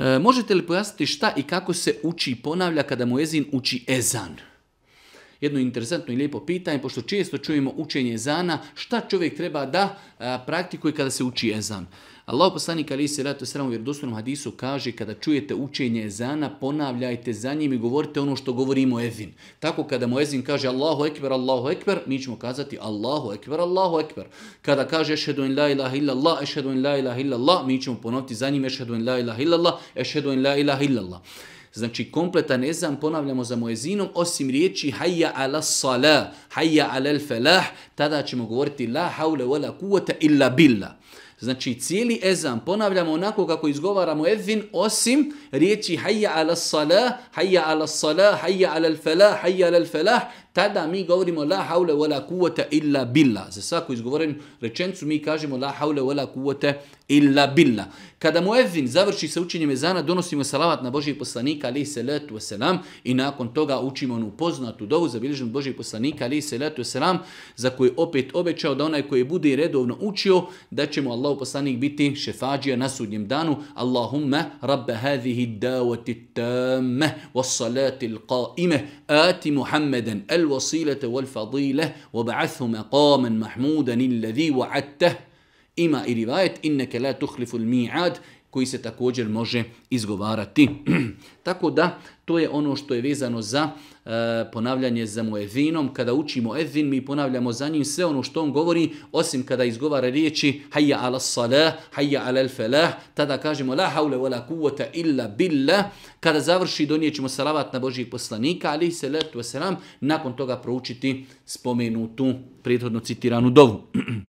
E, možete li pojasniti šta i kako se uči i ponavlja kada mu jezin uči ezan? E, jedno interesantno i lijepo pitanje, pošto često čujemo učenje Ezana, šta čovjek treba da praktikuje kada se uči Ezan? Allah poslanik Ali se ratu sramu jer dostupnom hadisu kaže kada čujete učenje Ezana, ponavljajte za njim i govorite ono što govorimo Ezin. Tako kada mu Ezin kaže Allahu ekber, Allahu ekber, mi ćemo kazati Allahu ekber, Allahu ekber. Kada kaže ešhedu in la ilaha illallah, ešhedu in la ilaha illallah, mi ćemo ponoviti za njim ešhedu in la ilaha illallah, ešhedu in la ilaha illa Allah. Znači, kompletan ezan ponavljamo za muezinom, osim riječi hajja ala sala, hajja ala felah, tada ćemo govoriti la haule wa la kuvata illa billa. Znači, cijeli ezan ponavljamo onako kako izgovaramo edvin, osim riječi hajja ala sala, hajja ala sala, hajja ala felah, hajja ala felah, tada mi govorimo la haule wa la kuvata illa billa. Za svaku izgovorenu rečencu mi kažemo la haule wa la kuvata illa billa. Kada muezzin završi sa učenjem ezana, donosimo salavat na Božijeg poslanika ali se letu selam i nakon toga učimo onu poznatu dovu za bilježen Božijeg poslanika ali se letu selam za koji je opet obećao da onaj koji bude redovno učio da će mu Allah poslanik biti šefađija na sudnjem danu. Allahumma rabbe hadhihi davati tamme wassalati lqaime ati Muhammeden el wasilete wal fadile wa ba'athu maqaman mahmudan illadhi wa'attah Ima i rivajet inneke la tuhliful mi'ad koji se također može izgovarati. Tako da, to je ono što je vezano za e, ponavljanje za muezinom. Kada učimo ezin, mi ponavljamo za njim sve ono što on govori, osim kada izgovara riječi hajja ala salah, hajja ala falah, tada kažemo la haule wa la kuvata illa billa. Kada završi, donijećemo salavat na Božijeg poslanika, ali se letu selam nakon toga proučiti spomenutu prethodno citiranu dovu.